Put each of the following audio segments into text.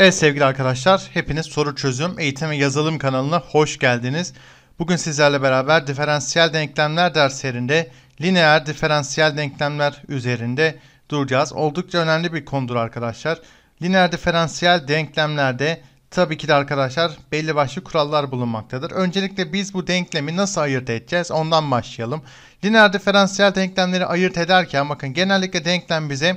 Evet sevgili arkadaşlar, hepiniz soru çözüm, eğitim ve yazılım kanalına hoş geldiniz. Bugün sizlerle beraber diferansiyel denklemler derslerinde lineer diferansiyel denklemler üzerinde duracağız. Oldukça önemli bir konudur arkadaşlar. Lineer diferansiyel denklemlerde tabii ki de arkadaşlar belli başlı kurallar bulunmaktadır. Öncelikle biz bu denklemi nasıl ayırt edeceğiz ondan başlayalım. Lineer diferansiyel denklemleri ayırt ederken bakın genellikle denklem bize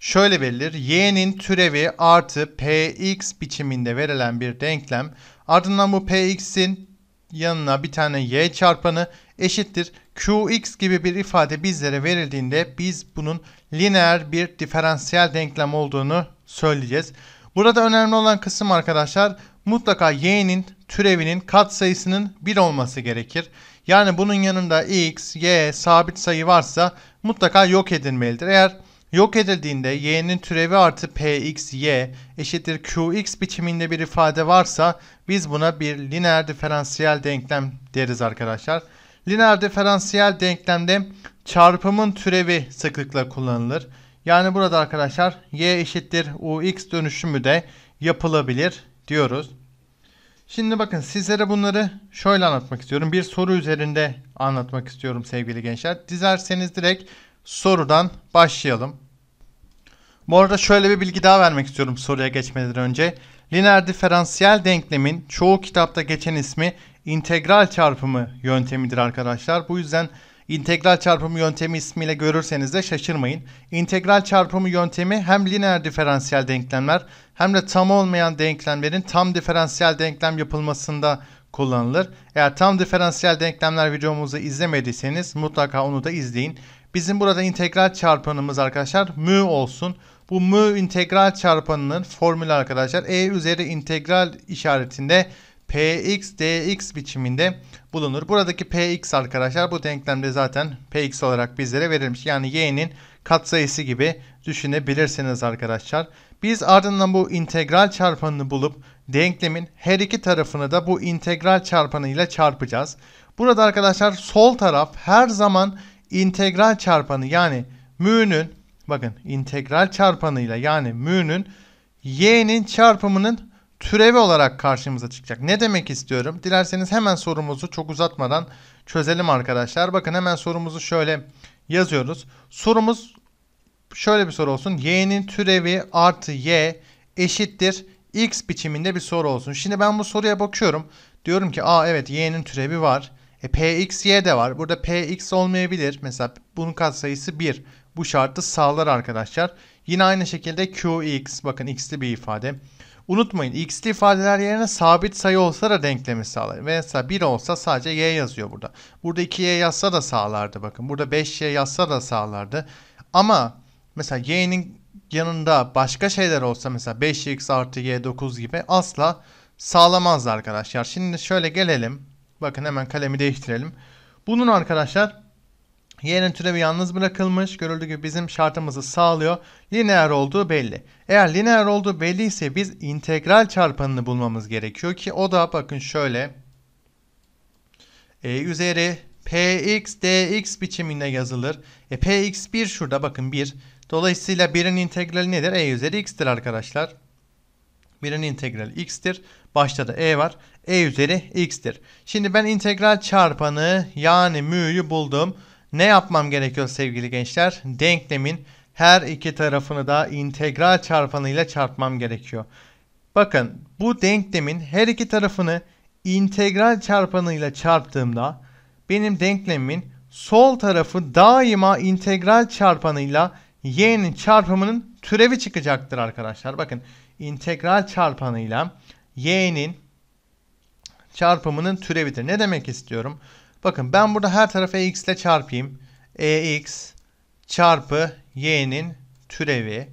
Şöyle belirlir. Y'nin türevi artı px biçiminde verilen bir denklem. Ardından bu px'in yanına bir tane y çarpanı eşittir. qx gibi bir ifade bizlere verildiğinde biz bunun lineer bir diferansiyel denklem olduğunu söyleyeceğiz. Burada önemli olan kısım arkadaşlar mutlaka y'nin türevinin katsayısının 1 olması gerekir. Yani bunun yanında x, y sabit sayı varsa mutlaka yok edilmelidir. Eğer Yok edildiğinde y'nin türevi artı pxy eşittir qx biçiminde bir ifade varsa biz buna bir lineer diferansiyel denklem deriz arkadaşlar. Lineer diferansiyel denklemde çarpımın türevi sıklıkla kullanılır. Yani burada arkadaşlar y eşittir ux dönüşümü de yapılabilir diyoruz. Şimdi bakın sizlere bunları şöyle anlatmak istiyorum. Bir soru üzerinde anlatmak istiyorum sevgili gençler. Dizerseniz direkt sorudan başlayalım. Bu arada şöyle bir bilgi daha vermek istiyorum soruya geçmeden önce. Lineer diferansiyel denklemin çoğu kitapta geçen ismi integral çarpımı yöntemidir arkadaşlar. Bu yüzden integral çarpımı yöntemi ismiyle görürseniz de şaşırmayın. İntegral çarpımı yöntemi hem lineer diferansiyel denklemler hem de tam olmayan denklemlerin tam diferansiyel denklem yapılmasında kullanılır. Eğer tam diferansiyel denklemler videomuzu izlemediyseniz mutlaka onu da izleyin. Bizim burada integral çarpanımız arkadaşlar mü olsun. Bu mü integral çarpanının formülü arkadaşlar e üzeri integral işaretinde px dx biçiminde bulunur. Buradaki px arkadaşlar bu denklemde zaten px olarak bizlere verilmiş. Yani y'nin katsayısı gibi düşünebilirsiniz arkadaşlar. Biz ardından bu integral çarpanını bulup denklemin her iki tarafını da bu integral çarpanıyla çarpacağız. Burada arkadaşlar sol taraf her zaman integral çarpanı yani mü'nün bakın integral çarpanıyla yani mü'nün y'nin çarpımının türevi olarak karşımıza çıkacak. Ne demek istiyorum? Dilerseniz hemen sorumuzu çok uzatmadan çözelim arkadaşlar. Bakın hemen sorumuzu şöyle yazıyoruz. Sorumuz şöyle bir soru olsun. Y'nin türevi artı y eşittir x biçiminde bir soru olsun. Şimdi ben bu soruya bakıyorum. Diyorum ki a evet y'nin türevi var. E, PXY de var. Burada PX olmayabilir. Mesela bunun katsayısı 1. Bu şartı sağlar arkadaşlar. Yine aynı şekilde QX. Bakın x'li bir ifade. Unutmayın x'li ifadeler yerine sabit sayı olsa da denklemi sağlar. Mesela 1 olsa sadece y yazıyor burada. Burada 2y yazsa da sağlardı bakın. Burada 5y yazsa da sağlardı. Ama mesela y'nin yanında başka şeyler olsa mesela 5x artı y9 gibi asla sağlamazdı arkadaşlar. Şimdi şöyle gelelim. Bakın hemen kalemi değiştirelim. Bunun arkadaşlar y'nin türevi yalnız bırakılmış. Görüldüğü gibi bizim şartımızı sağlıyor. Lineer olduğu belli. Eğer lineer olduğu belli ise biz integral çarpanını bulmamız gerekiyor ki o da bakın şöyle e üzeri px dx biçiminde yazılır. E px 1 şurada bakın 1. Dolayısıyla 1'in integrali nedir? e üzeri x'tir arkadaşlar. Birinin integral x'tir. Başta da e var. e üzeri x'tir. Şimdi ben integral çarpanı yani mü'yü buldum. Ne yapmam gerekiyor sevgili gençler? Denklemin her iki tarafını da integral çarpanıyla çarpmam gerekiyor. Bakın bu denklemin her iki tarafını integral çarpanıyla çarptığımda benim denklemin sol tarafı daima integral çarpanıyla y'nin çarpımının türevi çıkacaktır arkadaşlar. Bakın integral çarpanıyla y'nin çarpımının türevidir. Ne demek istiyorum? Bakın ben burada her tarafı x ile çarpayım. e x çarpı y'nin türevi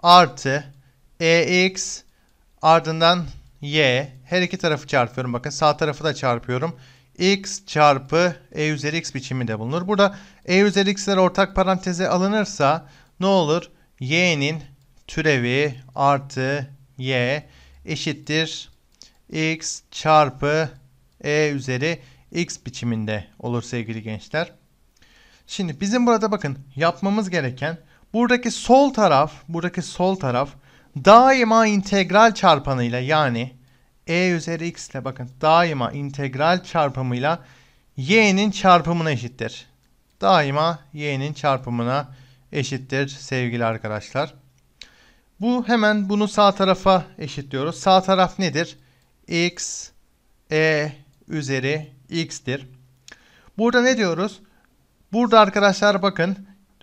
artı e x ardından y her iki tarafı çarpıyorum. Bakın sağ tarafı da çarpıyorum. x çarpı e üzeri x biçimi de bulunur. Burada e üzeri x'ler ortak paranteze alınırsa ne olur? y'nin türevi artı y eşittir x çarpı e üzeri x biçiminde olur sevgili gençler. Şimdi bizim burada bakın yapmamız gereken buradaki sol taraf, buradaki sol taraf daima integral çarpanıyla yani e üzeri x ile bakın daima integral çarpımıyla y'nin çarpımına eşittir. Daima y'nin çarpımına eşittir sevgili arkadaşlar. Bu hemen bunu sağ tarafa eşitliyoruz. Sağ taraf nedir? x e üzeri x'tir. Burada ne diyoruz? Burada arkadaşlar bakın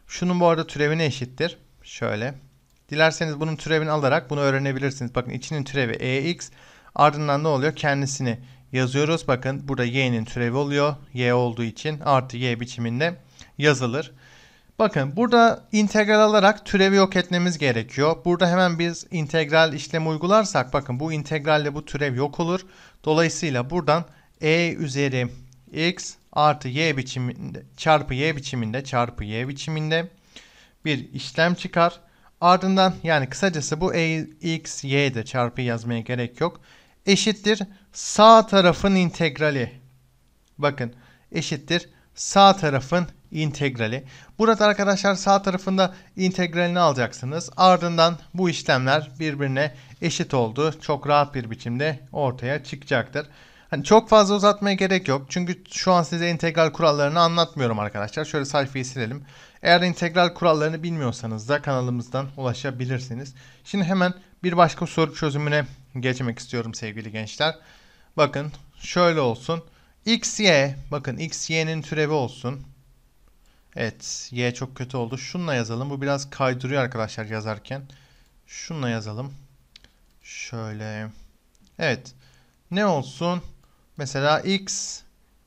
şunun bu arada türevine eşittir. Şöyle. Dilerseniz bunun türevini alarak bunu öğrenebilirsiniz. Bakın içinin türevi ex ardından ne oluyor? Kendisini yazıyoruz. Bakın burada y'nin türevi oluyor. y olduğu için artı y biçiminde yazılır. Bakın burada integral alarak türevi yok etmemiz gerekiyor. Burada hemen biz integral işlemi uygularsak bakın bu integralle bu türev yok olur. Dolayısıyla buradan e üzeri x artı y biçiminde çarpı y biçiminde çarpı y biçiminde bir işlem çıkar. Ardından yani kısacası bu e, x y'dir çarpı yazmaya gerek yok. Eşittir sağ tarafın integrali. Bakın eşittir sağ tarafın integrali. Burada arkadaşlar sağ tarafında integralini alacaksınız. Ardından bu işlemler birbirine eşit oldu. Çok rahat bir biçimde ortaya çıkacaktır. Hani çok fazla uzatmaya gerek yok. Çünkü şu an size integral kurallarını anlatmıyorum arkadaşlar. Şöyle sayfayı silelim. Eğer integral kurallarını bilmiyorsanız da kanalımızdan ulaşabilirsiniz. Şimdi hemen bir başka soru çözümüne geçmek istiyorum sevgili gençler. Bakın şöyle olsun. x y bakın x y'nin türevi olsun. Evet. Y çok kötü oldu. Şunla yazalım. Bu biraz kaydırıyor arkadaşlar yazarken. Şunla yazalım. Şöyle. Evet. Ne olsun? Mesela x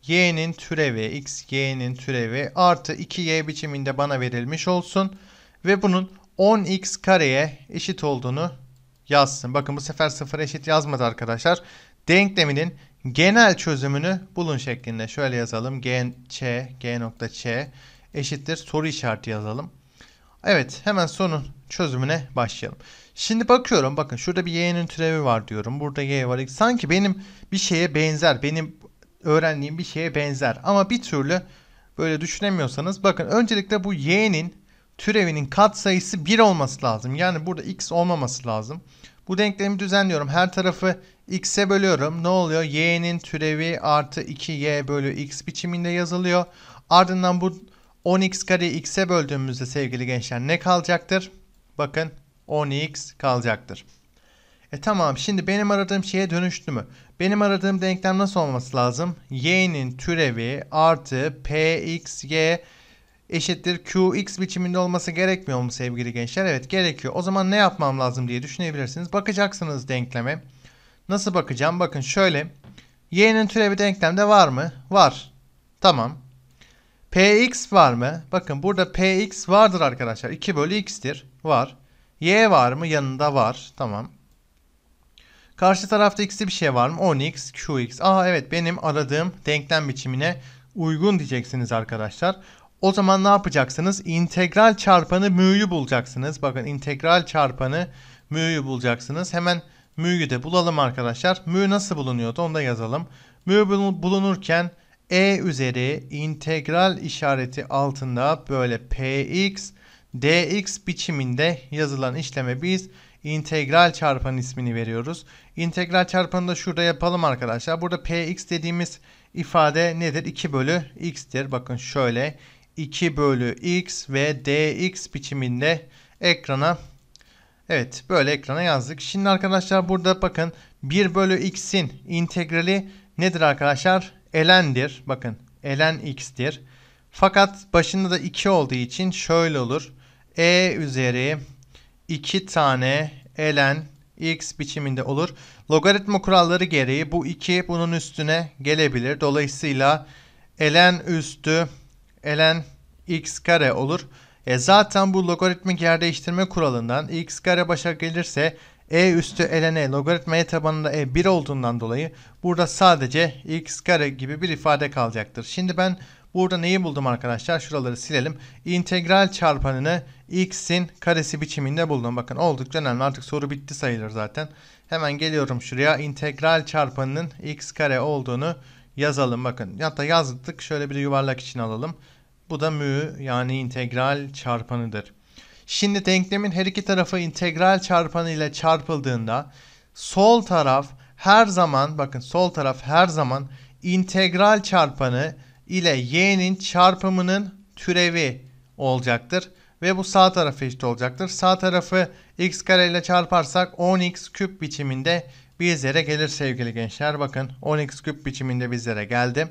y'nin türevi x y'nin türevi artı 2y biçiminde bana verilmiş olsun. Ve bunun 10x kareye eşit olduğunu yazsın. Bakın bu sefer 0 eşit yazmadı arkadaşlar. Denkleminin genel çözümünü bulun şeklinde. Şöyle yazalım. G, ç, g nokta ç eşittir soru işareti yazalım. Evet hemen sorunun çözümüne başlayalım. Şimdi bakıyorum bakın şurada bir y'nin türevi var diyorum. Burada y var. Sanki benim bir şeye benzer. Benim öğrendiğim bir şeye benzer. Ama bir türlü böyle düşünemiyorsanız bakın öncelikle bu y'nin türevinin katsayısı 1 olması lazım. Yani burada x olmaması lazım. Bu denklemi düzenliyorum. Her tarafı x'e bölüyorum. Ne oluyor? y'nin türevi artı 2y bölü x biçiminde yazılıyor. Ardından bu 10x kare x'e böldüğümüzde sevgili gençler ne kalacaktır? Bakın 10x kalacaktır. E tamam şimdi benim aradığım şeye dönüştü mü? Benim aradığım denklem nasıl olması lazım? y'nin türevi artı pxy eşittir qx biçiminde olması gerekmiyor mu sevgili gençler? Evet gerekiyor. O zaman ne yapmam lazım diye düşünebilirsiniz. Bakacaksınız denkleme. Nasıl bakacağım? Bakın şöyle. y'nin türevi denklemde var mı? Var. Tamam. Px var mı? Bakın burada Px vardır arkadaşlar. 2 bölü x'tir. Var. Y var mı? Yanında var. Tamam. Karşı tarafta x'li bir şey var mı? 10x, qx. Aa evet benim aradığım denklem biçimine uygun diyeceksiniz arkadaşlar. O zaman ne yapacaksınız? İntegral çarpanı mü'yü bulacaksınız. Bakın integral çarpanı mü'yü bulacaksınız. Hemen mü'yü de bulalım arkadaşlar. Mü nasıl bulunuyordu onu da yazalım. Mü bulunurken e üzeri integral işareti altında böyle px dx biçiminde yazılan işleme biz integral çarpan ismini veriyoruz. İntegral çarpanı da şurada yapalım arkadaşlar. Burada px dediğimiz ifade nedir? 2 bölü x'tir. Bakın şöyle 2 bölü x ve dx biçiminde ekrana Evet böyle ekrana yazdık. Şimdi arkadaşlar burada bakın 1 bölü x'in integrali nedir arkadaşlar? elendir. Bakın elen x'tir. Fakat başında da 2 olduğu için şöyle olur. E üzeri 2 tane elen x biçiminde olur. Logaritma kuralları gereği bu 2 bunun üstüne gelebilir. Dolayısıyla elen üstü elen x kare olur. E zaten bu logaritmik yer değiştirme kuralından x kare başa gelirse e üstü ln logaritma e tabanında e 1 olduğundan dolayı burada sadece x kare gibi bir ifade kalacaktır. Şimdi ben burada neyi buldum arkadaşlar? Şuraları silelim. İntegral çarpanını x'in karesi biçiminde buldum. Bakın oldukça önemli. Artık soru bitti sayılır zaten. Hemen geliyorum şuraya. İntegral çarpanının x kare olduğunu yazalım. Bakın hatta yazdık. Şöyle bir yuvarlak için alalım. Bu da mü yani integral çarpanıdır. Şimdi denklemin her iki tarafı integral çarpanı ile çarpıldığında sol taraf her zaman bakın sol taraf her zaman integral çarpanı ile y'nin çarpımının türevi olacaktır. Ve bu sağ tarafı eşit olacaktır. Sağ tarafı x kare ile çarparsak 10x küp biçiminde bizlere gelir sevgili gençler. Bakın 10x küp biçiminde bizlere geldi.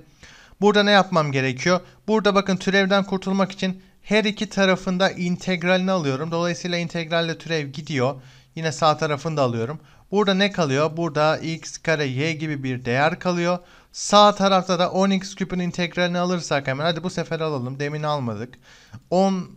Burada ne yapmam gerekiyor? Burada bakın türevden kurtulmak için her iki tarafında integralini alıyorum. Dolayısıyla integralle türev gidiyor. Yine sağ tarafını da alıyorum. Burada ne kalıyor? Burada x kare y gibi bir değer kalıyor. Sağ tarafta da 10x küpün integralini alırsak hemen hadi bu sefer alalım. Demin almadık. 10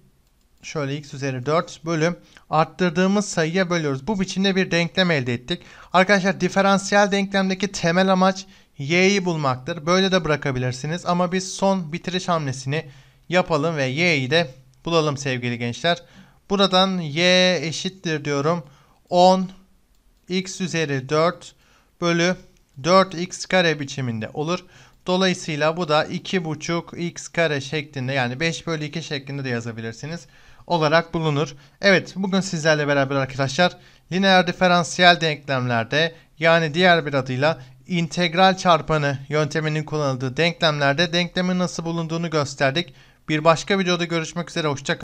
şöyle x üzeri 4 bölüm arttırdığımız sayıya bölüyoruz. Bu biçimde bir denklem elde ettik. Arkadaşlar diferansiyel denklemdeki temel amaç y'yi bulmaktır. Böyle de bırakabilirsiniz ama biz son bitiriş hamlesini yapalım ve y'yi de bulalım sevgili gençler. Buradan y eşittir diyorum. 10 x üzeri 4 bölü 4x kare biçiminde olur. Dolayısıyla bu da 2,5 x kare şeklinde yani 5 bölü 2 şeklinde de yazabilirsiniz olarak bulunur. Evet bugün sizlerle beraber arkadaşlar lineer diferansiyel denklemlerde yani diğer bir adıyla integral çarpanı yönteminin kullanıldığı denklemlerde denklemin nasıl bulunduğunu gösterdik. Bir başka videoda görüşmek üzere. Hoşçakalın.